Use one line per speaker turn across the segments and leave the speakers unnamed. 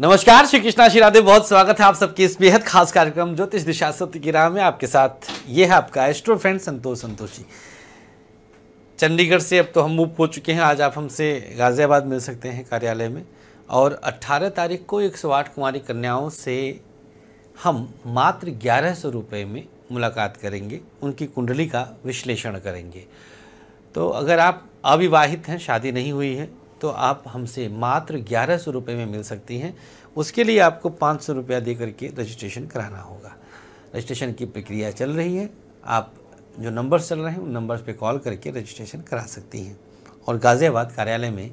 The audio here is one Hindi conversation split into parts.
नमस्कार
श्री कृष्णा श्री राधे बहुत स्वागत है आप सबके इस बेहद खास कार्यक्रम ज्योतिष दिशा सत्य की राह में आपके साथ ये है आपका एस्ट्रो फ्रेंड संतोष संतोषी चंडीगढ़ से अब तो हम मूव हो चुके हैं आज आप हमसे गाज़ियाबाद मिल सकते हैं कार्यालय में और 18 तारीख को 108 कुमारी कन्याओं से हम मात्र ग्यारह सौ रुपये में मुलाकात करेंगे उनकी कुंडली का विश्लेषण करेंगे तो अगर आप अविवाहित हैं शादी नहीं हुई है तो आप हमसे मात्र ग्यारह सौ रुपये में मिल सकती हैं उसके लिए आपको पाँच सौ रुपया दे करके रजिस्ट्रेशन कराना होगा रजिस्ट्रेशन की प्रक्रिया चल रही है आप जो नंबर्स चल रहे हैं उन नंबर्स पे कॉल करके रजिस्ट्रेशन करा सकती हैं और गाज़ियाबाद कार्यालय में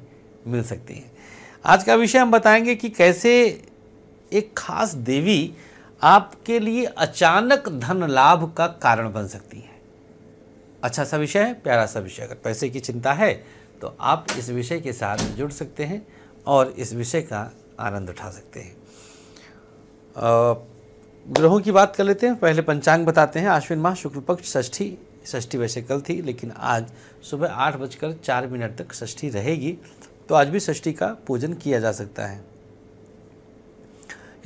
मिल सकती हैं आज का विषय हम बताएंगे कि कैसे एक खास देवी आपके लिए अचानक धन लाभ का कारण बन सकती है अच्छा सा विषय है प्यारा सा विषय अगर पैसे की चिंता है तो आप इस विषय के साथ जुड़ सकते हैं और इस विषय का आनंद उठा सकते हैं ग्रहों की बात कर लेते हैं पहले पंचांग बताते हैं आश्विन माह शुक्ल पक्ष षष्ठी षष्ठी वैसे कल थी लेकिन आज सुबह आठ बजकर चार मिनट तक षष्ठी रहेगी तो आज भी षष्ठी का पूजन किया जा सकता है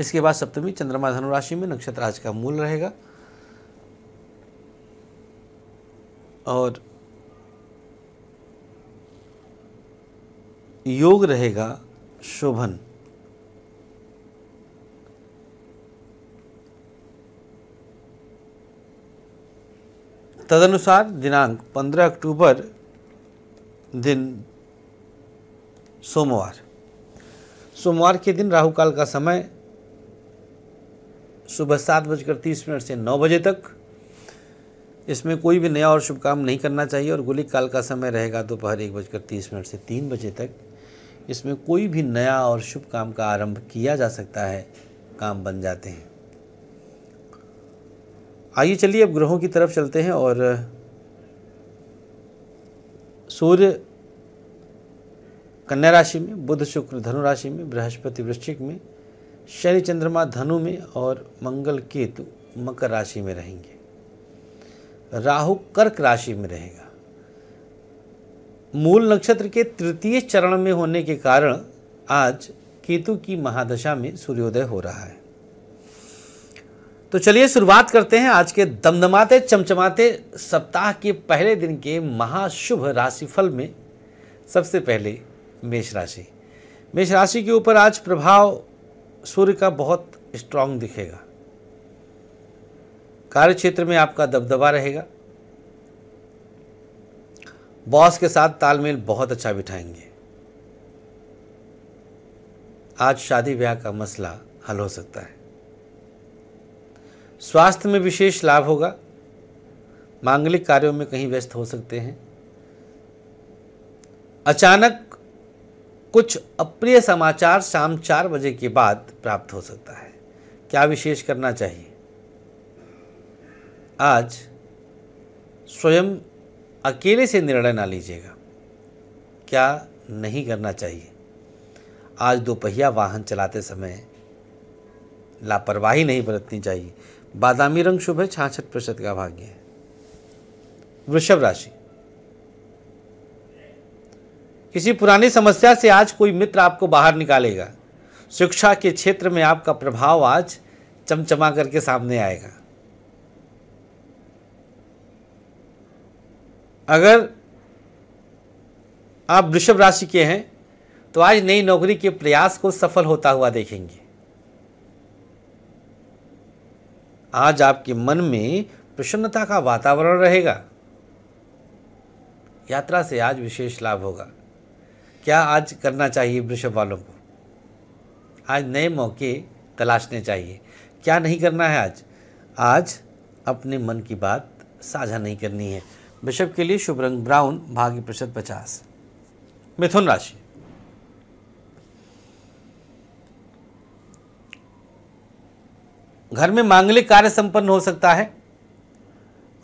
इसके बाद सप्तमी चंद्रमा धनुराशि में नक्षत्र आज का मूल रहेगा और योग रहेगा शोभन तदनुसार दिनांक 15 अक्टूबर दिन सोमवार सोमवार के दिन राहु काल का समय सुबह सात बजकर तीस मिनट से नौ बजे तक इसमें कोई भी नया और शुभ काम नहीं करना चाहिए और गुलिक काल का समय रहेगा दोपहर एक बजकर तीस मिनट से तीन बजे तक इसमें कोई भी नया और शुभ काम का आरंभ किया जा सकता है काम बन जाते हैं आइए चलिए अब ग्रहों की तरफ चलते हैं और सूर्य कन्या राशि में बुध शुक्र धनु राशि में बृहस्पति वृश्चिक में शनि चंद्रमा धनु में और मंगल केतु मकर राशि में रहेंगे राहु कर्क राशि में रहेगा मूल नक्षत्र के तृतीय चरण में होने के कारण आज केतु की महादशा में सूर्योदय हो रहा है तो चलिए शुरुआत करते हैं आज के दमदमाते चमचमाते सप्ताह के पहले दिन के महाशुभ राशिफल में सबसे पहले मेष राशि मेष राशि के ऊपर आज प्रभाव सूर्य का बहुत स्ट्रांग दिखेगा कार्य क्षेत्र में आपका दबदबा रहेगा बॉस के साथ तालमेल बहुत अच्छा बिठाएंगे आज शादी ब्याह का मसला हल हो सकता है स्वास्थ्य में विशेष लाभ होगा मांगलिक कार्यों में कहीं व्यस्त हो सकते हैं अचानक कुछ अप्रिय समाचार शाम चार बजे के बाद प्राप्त हो सकता है क्या विशेष करना चाहिए आज स्वयं अकेले से निर्णय ना लीजिएगा क्या नहीं करना चाहिए आज दोपहिया वाहन चलाते समय लापरवाही नहीं बरतनी चाहिए बादामी रंग शुभ है छाछठ प्रतिशत का भाग्य है वृषभ राशि किसी पुरानी समस्या से आज कोई मित्र आपको बाहर निकालेगा शिक्षा के क्षेत्र में आपका प्रभाव आज चमचमा करके सामने आएगा अगर आप वृषभ राशि के हैं तो आज नई नौकरी के प्रयास को सफल होता हुआ देखेंगे आज आपके मन में प्रसन्नता का वातावरण रहेगा यात्रा से आज विशेष लाभ होगा क्या आज करना चाहिए वृषभ वालों को आज नए मौके तलाशने चाहिए क्या नहीं करना है आज आज अपने मन की बात साझा नहीं करनी है बिशप के लिए शुभ रंग ब्राउन भाग्य प्रतिशत पचास मिथुन राशि घर में मांगलिक कार्य संपन्न हो सकता है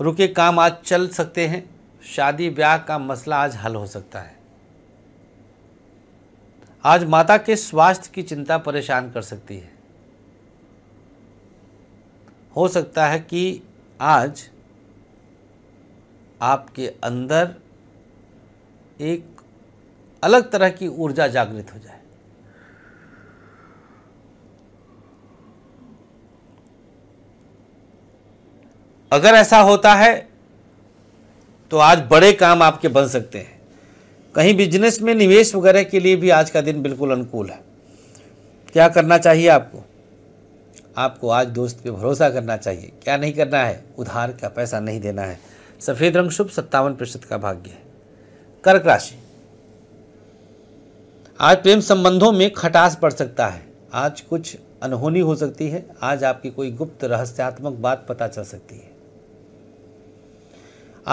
रुके काम आज चल सकते हैं शादी ब्याह का मसला आज हल हो सकता है आज माता के स्वास्थ्य की चिंता परेशान कर सकती है हो सकता है कि आज आपके अंदर एक अलग तरह की ऊर्जा जागृत हो जाए अगर ऐसा होता है तो आज बड़े काम आपके बन सकते हैं कहीं बिजनेस में निवेश वगैरह के लिए भी आज का दिन बिल्कुल अनुकूल है क्या करना चाहिए आपको आपको आज दोस्त पे भरोसा करना चाहिए क्या नहीं करना है उधार का पैसा नहीं देना है सफ़ेद रंग शुभ सत्तावन प्रतिशत का भाग्य है कर्क राशि आज प्रेम संबंधों में खटास पड़ सकता है आज कुछ अनहोनी हो सकती है आज आपकी कोई गुप्त रहस्यात्मक बात पता चल सकती है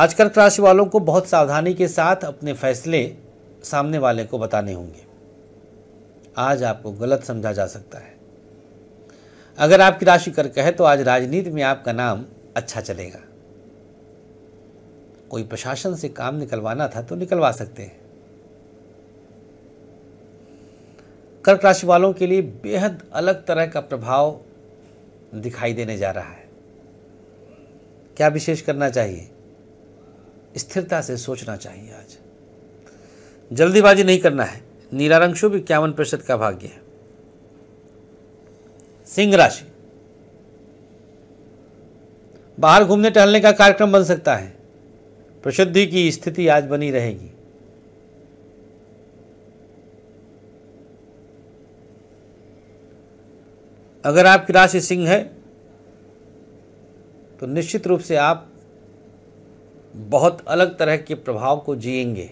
आज कर्क राशि वालों को बहुत सावधानी के साथ अपने फैसले सामने वाले को बताने होंगे आज आपको गलत समझा जा सकता है अगर आपकी राशि कर्क है तो आज राजनीति में आपका नाम अच्छा चलेगा कोई प्रशासन से काम निकलवाना था तो निकलवा सकते हैं कर्क राशि वालों के लिए बेहद अलग तरह का प्रभाव दिखाई देने जा रहा है क्या विशेष करना चाहिए स्थिरता से सोचना चाहिए आज जल्दीबाजी नहीं करना है नीला रंग शुभ इक्यावन प्रतिशत का भाग्य है सिंह राशि बाहर घूमने टहलने का कार्यक्रम बन सकता है प्रसिद्धि की स्थिति आज बनी रहेगी अगर आपकी राशि सिंह है तो निश्चित रूप से आप बहुत अलग तरह के प्रभाव को जिएंगे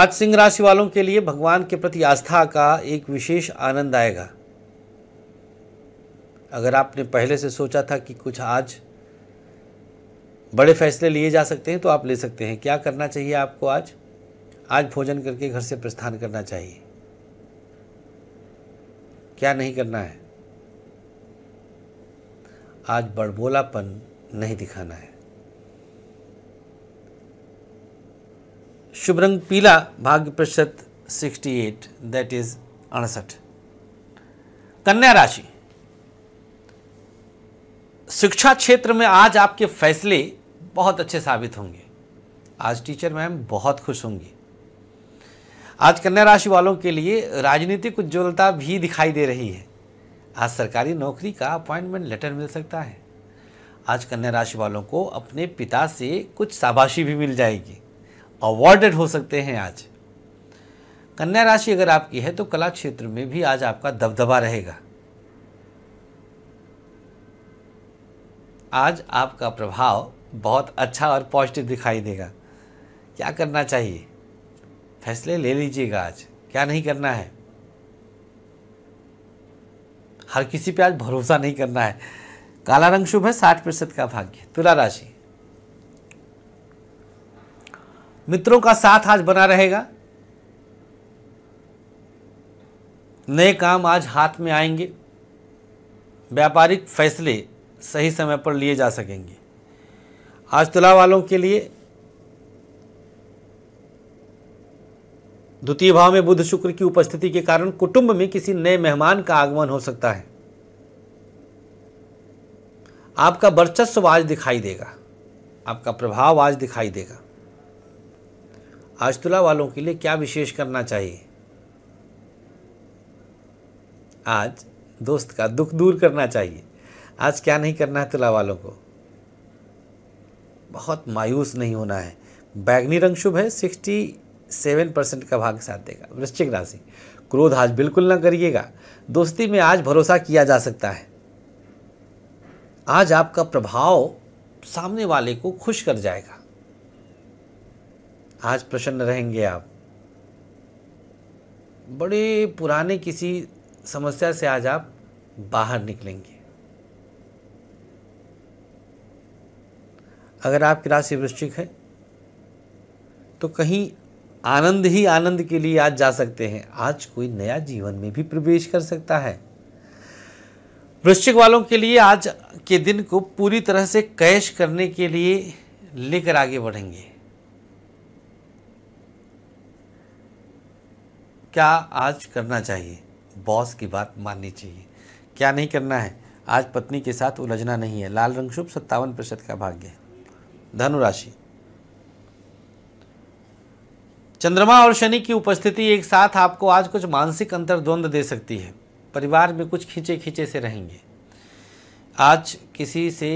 आज सिंह राशि वालों के लिए भगवान के प्रति आस्था का एक विशेष आनंद आएगा अगर आपने पहले से सोचा था कि कुछ आज बड़े फैसले लिए जा सकते हैं तो आप ले सकते हैं क्या करना चाहिए आपको आज आज भोजन करके घर से प्रस्थान करना चाहिए क्या नहीं करना है आज बड़बोलापन नहीं दिखाना है शुभ रंग पीला भाग्य प्रतिशत सिक्सटी एट दैट इज अड़सठ कन्या राशि शिक्षा क्षेत्र में आज आपके फैसले बहुत अच्छे साबित होंगे आज टीचर मैम बहुत खुश होंगी आज कन्या राशि वालों के लिए राजनीतिक उज्ज्वलता भी दिखाई दे रही है आज सरकारी नौकरी का अपॉइंटमेंट लेटर मिल सकता है आज कन्या राशि वालों को अपने पिता से कुछ शाबाशी भी मिल जाएगी अवॉर्डेड हो सकते हैं आज कन्या राशि अगर आपकी है तो कला क्षेत्र में भी आज आपका दबदबा रहेगा आज आपका प्रभाव बहुत अच्छा और पॉजिटिव दिखाई देगा क्या करना चाहिए फैसले ले लीजिएगा आज क्या नहीं करना है हर किसी पे आज भरोसा नहीं करना है काला रंग शुभ है साठ प्रतिशत का भाग्य तुला राशि मित्रों का साथ आज बना रहेगा नए काम आज हाथ में आएंगे व्यापारिक फैसले सही समय पर लिए जा सकेंगे आज तुला वालों के लिए द्वितीय भाव में बुध शुक्र की उपस्थिति के कारण कुटुंब में किसी नए मेहमान का आगमन हो सकता है आपका वर्चस्व आज दिखाई देगा आपका प्रभाव आज दिखाई देगा आज तुला वालों के लिए क्या विशेष करना चाहिए आज दोस्त का दुख दूर करना चाहिए आज क्या नहीं करना है तुला वालों को बहुत मायूस नहीं होना है बैगनी रंग शुभ है सिक्सटी सेवन परसेंट का भाग साथ देगा वृश्चिक राशि क्रोध आज बिल्कुल ना करिएगा दोस्ती में आज भरोसा किया जा सकता है आज आपका प्रभाव सामने वाले को खुश कर जाएगा आज प्रसन्न रहेंगे आप बड़े पुराने किसी समस्या से आज आप बाहर निकलेंगे अगर आपकी राशि वृश्चिक है तो कहीं आनंद ही आनंद के लिए आज जा सकते हैं आज कोई नया जीवन में भी प्रवेश कर सकता है वृश्चिक वालों के लिए आज के दिन को पूरी तरह से कैश करने के लिए लेकर आगे बढ़ेंगे क्या आज करना चाहिए बॉस की बात माननी चाहिए क्या नहीं करना है आज पत्नी के साथ उलझना नहीं है लाल रंग शुभ सत्तावन प्रतिशत का भाग्य है धनुराशि चंद्रमा और शनि की उपस्थिति एक साथ आपको आज कुछ मानसिक अंतर्द्वंद दे सकती है परिवार में कुछ खींचे खींचे से रहेंगे आज किसी से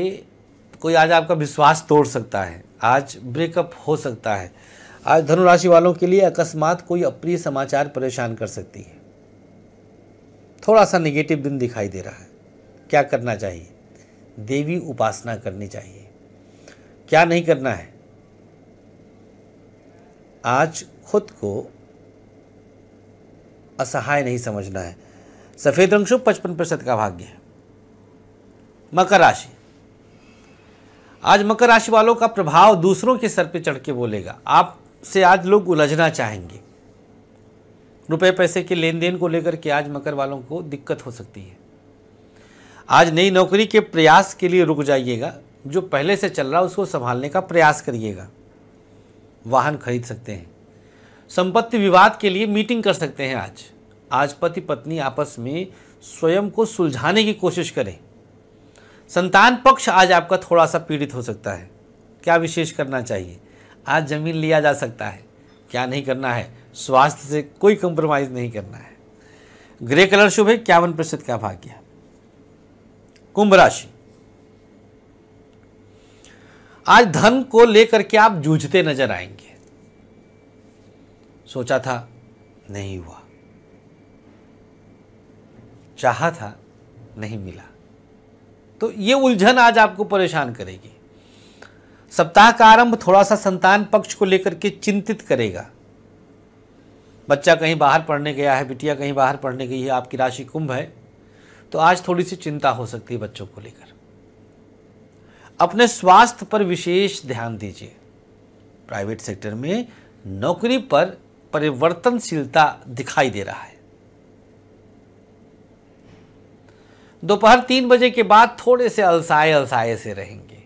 कोई आज आपका विश्वास तोड़ सकता है आज ब्रेकअप हो सकता है आज धनुराशि वालों के लिए अकस्मात कोई अप्रिय समाचार परेशान कर सकती है थोड़ा सा नेगेटिव दिन दिखाई दे रहा है क्या करना चाहिए देवी उपासना करनी चाहिए क्या नहीं करना है आज खुद को असहाय नहीं समझना है सफ़ेद रंग शुभ पचपन प्रतिशत का भाग्य है मकर राशि आज मकर राशि वालों का प्रभाव दूसरों के सर पे चढ़ के बोलेगा आपसे आज लोग उलझना चाहेंगे रुपए पैसे के लेन देन को लेकर के आज मकर वालों को दिक्कत हो सकती है आज नई नौकरी के प्रयास के लिए रुक जाइएगा जो पहले से चल रहा है उसको संभालने का प्रयास करिएगा वाहन खरीद सकते हैं संपत्ति विवाद के लिए मीटिंग कर सकते हैं आज आज पति पत्नी आपस में स्वयं को सुलझाने की कोशिश करें संतान पक्ष आज आपका थोड़ा सा पीड़ित हो सकता है क्या विशेष करना चाहिए आज जमीन लिया जा सकता है क्या नहीं करना है स्वास्थ्य से कोई कंप्रोमाइज़ नहीं करना है ग्रे कलर शुभ है इक्यावन प्रतिशत का भाग्य कुंभ राशि आज धन को लेकर के आप जूझते नजर आएंगे सोचा था नहीं हुआ चाहा था नहीं मिला तो ये उलझन आज आपको परेशान करेगी सप्ताह का आरंभ थोड़ा सा संतान पक्ष को लेकर के चिंतित करेगा बच्चा कहीं बाहर पढ़ने गया है बिटिया कहीं बाहर पढ़ने गई है आपकी राशि कुंभ है तो आज थोड़ी सी चिंता हो सकती है बच्चों को लेकर अपने स्वास्थ्य पर विशेष ध्यान दीजिए प्राइवेट सेक्टर में नौकरी पर परिवर्तनशीलता दिखाई दे रहा है दोपहर तीन बजे के बाद थोड़े से अलसाए अलसाए से रहेंगे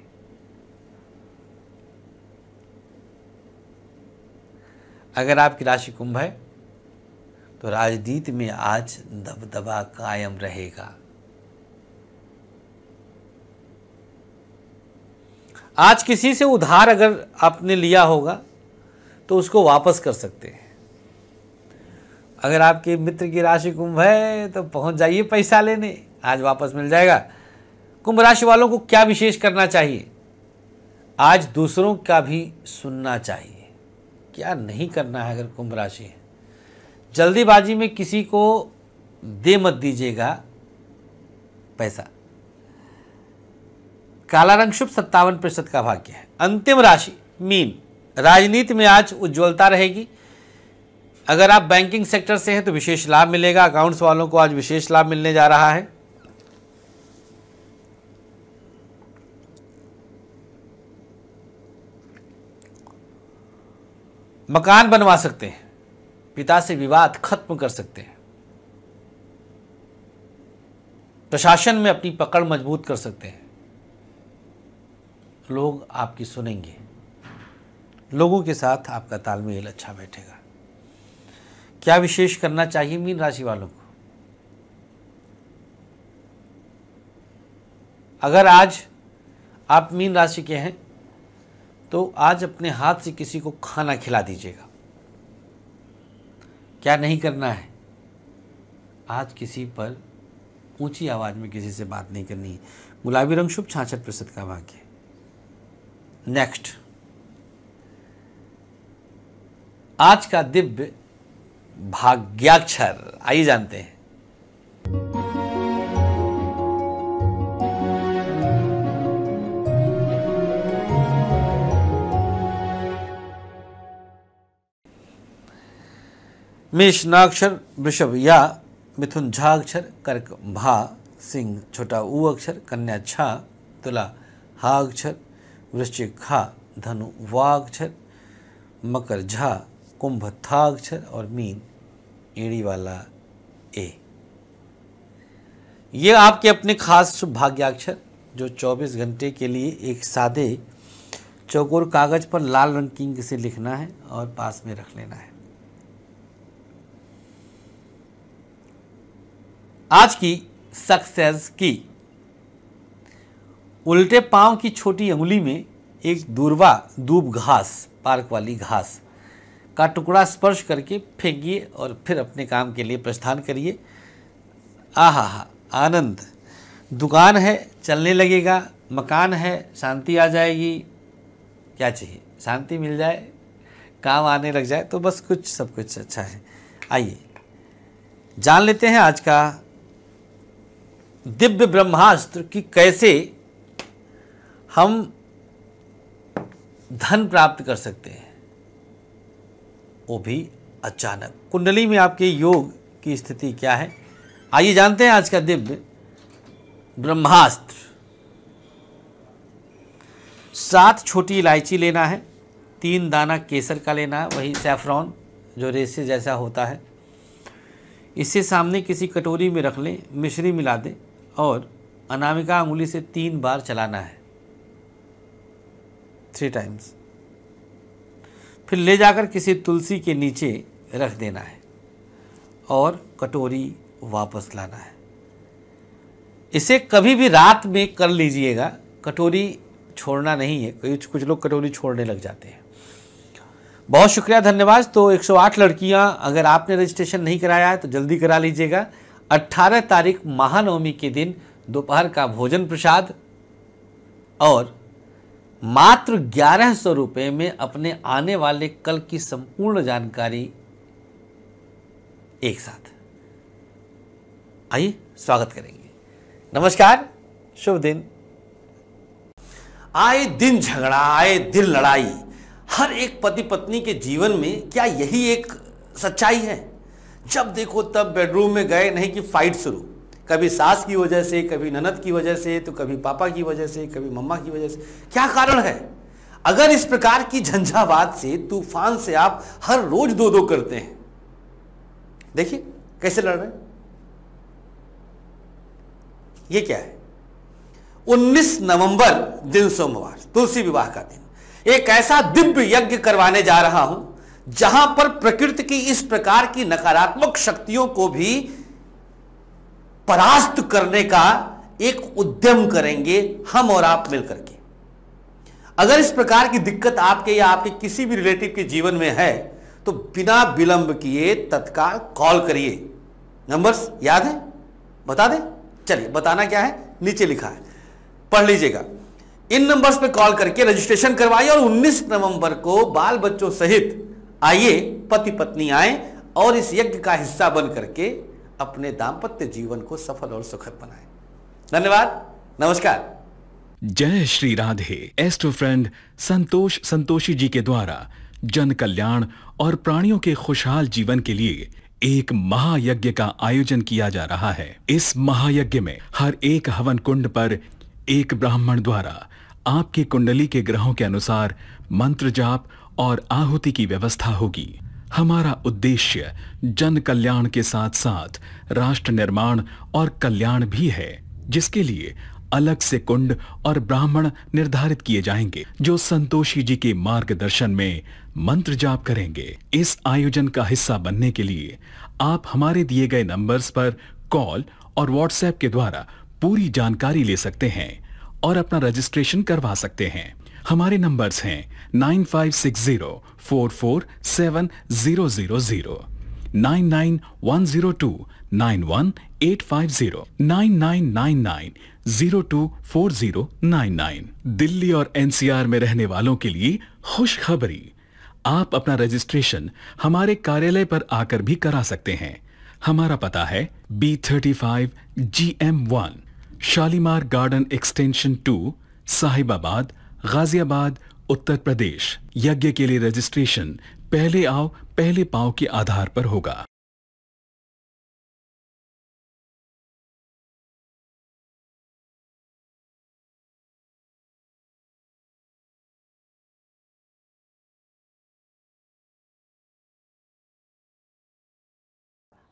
अगर आपकी राशि कुंभ है तो राजनीति में आज दबदबा कायम रहेगा आज किसी से उधार अगर आपने लिया होगा तो उसको वापस कर सकते हैं अगर आपके मित्र की राशि कुंभ है तो पहुंच जाइए पैसा लेने आज वापस मिल जाएगा कुंभ राशि वालों को क्या विशेष करना चाहिए आज दूसरों का भी सुनना चाहिए क्या नहीं करना है अगर कुंभ राशि है जल्दीबाजी में किसी को दे मत दीजिएगा पैसा काला रंग शुभ सत्तावन प्रतिशत का भाग्य है अंतिम राशि मीन राजनीति में आज उज्ज्वलता रहेगी अगर आप बैंकिंग सेक्टर से हैं तो विशेष लाभ मिलेगा अकाउंट्स वालों को आज विशेष लाभ मिलने जा रहा है मकान बनवा सकते हैं पिता से विवाद खत्म कर सकते हैं प्रशासन में अपनी पकड़ मजबूत कर सकते हैं लोग आपकी सुनेंगे लोगों के साथ आपका तालमेल अच्छा बैठेगा क्या विशेष करना चाहिए मीन राशि वालों को अगर आज आप मीन राशि के हैं तो आज अपने हाथ से किसी को खाना खिला दीजिएगा क्या नहीं करना है आज किसी पर ऊंची आवाज़ में किसी से बात नहीं करनी है गुलाबी रंग शुभ छाछठ प्रतिशत का भाग्य नेक्स्ट आज का दिव्य भाग्याक्षर आइए जानते हैं मेषनाक्षर वृषभ या मिथुन झाक्षर कर्क भा सिंह छोटा ऊ अक्षर कन्या छा तुला हा अक्षर वृश्चिक खा धनु वाक्षर मकर झा कुंभ थाक्षर और मीन एड़ी वाला ए ये आपके अपने खास शुभ भाग्याक्षर जो 24 घंटे के लिए एक सादे चौकोर कागज पर लाल रंग की इंक से लिखना है और पास में रख लेना है आज की सक्सेस की उल्टे पाँव की छोटी उंगली में एक दूरवा दूब घास पार्क वाली घास का टुकड़ा स्पर्श करके फेंकिए और फिर अपने काम के लिए प्रस्थान करिए आहा आनंद दुकान है चलने लगेगा मकान है शांति आ जाएगी क्या चाहिए शांति मिल जाए काम आने लग जाए तो बस कुछ सब कुछ अच्छा है आइए जान लेते हैं आज का दिव्य ब्रह्मास्त्र कि कैसे हम धन प्राप्त कर सकते हैं वो भी अचानक कुंडली में आपके योग की स्थिति क्या है आइए जानते हैं आज का दिव्य ब्रह्मास्त्र सात छोटी इलायची लेना है तीन दाना केसर का लेना है वही सेफ्रॉन जो रेसे जैसा होता है इसे सामने किसी कटोरी में रख लें मिश्री मिला दें और अनामिका अंगुली से तीन बार चलाना है थ्री टाइम्स फिर ले जाकर किसी तुलसी के नीचे रख देना है और कटोरी वापस लाना है इसे कभी भी रात में कर लीजिएगा कटोरी छोड़ना नहीं है कुछ कुछ लोग कटोरी छोड़ने लग जाते हैं बहुत शुक्रिया धन्यवाद तो 108 लड़कियां अगर आपने रजिस्ट्रेशन नहीं कराया है तो जल्दी करा लीजिएगा 18 तारीख महानवमी के दिन दोपहर का भोजन प्रसाद और मात्र ग्यारह सौ रुपये में अपने आने वाले कल की संपूर्ण जानकारी एक साथ आइए स्वागत करेंगे नमस्कार शुभ दिन आए दिन झगड़ा आए दिन लड़ाई हर एक पति पत्नी के जीवन में क्या यही एक सच्चाई है जब देखो तब बेडरूम में गए नहीं कि फाइट शुरू कभी सास की वजह से कभी ननद की वजह से तो कभी पापा की वजह से कभी मम्मा की वजह से क्या कारण है अगर इस प्रकार की झंझावात से तूफान से आप हर रोज दो दो करते हैं देखिए कैसे लड़ रहे हैं ये क्या है 19 नवंबर दिन सोमवार तुलसी विवाह का दिन एक ऐसा दिव्य यज्ञ करवाने जा रहा हूं जहां पर प्रकृति की इस प्रकार की नकारात्मक शक्तियों को भी परास्त करने का एक उद्यम करेंगे हम और आप मिलकर के अगर इस प्रकार की दिक्कत आपके या आपके किसी भी रिलेटिव के जीवन में है तो बिना विलंब किए तत्काल कॉल करिए नंबर्स याद है बता दें चलिए बताना क्या है नीचे लिखा है पढ़ लीजिएगा इन नंबर्स पर कॉल करके रजिस्ट्रेशन करवाइए और 19 नवंबर को बाल बच्चों सहित आइए पति पत्नी आए और इस यज्ञ का हिस्सा बन करके अपने दाम्पत्य जीवन को सफल और सुखद बनाए
धन्यवाद नमस्कार जय श्री राधे एस्ट्रो फ्रेंड संतोष संतोषी जी के द्वारा जन कल्याण और प्राणियों के खुशहाल जीवन के लिए एक महायज्ञ का आयोजन किया जा रहा है इस महायज्ञ में हर एक हवन कुंड पर एक ब्राह्मण द्वारा आपकी कुंडली के ग्रहों के अनुसार मंत्र जाप और आहुति की व्यवस्था होगी हमारा उद्देश्य जन कल्याण के साथ साथ राष्ट्र निर्माण और कल्याण भी है जिसके लिए अलग से कुंड और ब्राह्मण निर्धारित किए जाएंगे जो संतोषी जी के मार्गदर्शन में मंत्र जाप करेंगे इस आयोजन का हिस्सा बनने के लिए आप हमारे दिए गए नंबर्स पर कॉल और व्हाट्सएप के द्वारा पूरी जानकारी ले सकते हैं और अपना रजिस्ट्रेशन करवा सकते हैं हमारे नंबर्स हैं nine five six zero four four Delhi और एनसीआर में रहने वालों के लिए खुशखबरी आप अपना रजिस्ट्रेशन हमारे कार्यालय पर आकर भी करा सकते हैं हमारा पता है B thirty five G M one Shalimar garden extension two Sahibabad Ghaziabad Uttar Pradesh यज्ञ के लिए रजिस्ट्रेशन पहले आओ पहले पाओ के आधार पर होगा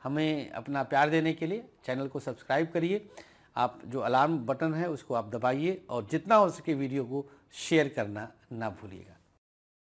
हमें अपना प्यार देने के लिए चैनल को सब्सक्राइब करिए आप जो अलार्म बटन है उसको आप दबाइए और जितना हो सके वीडियो को शेयर करना ना भूलिएगा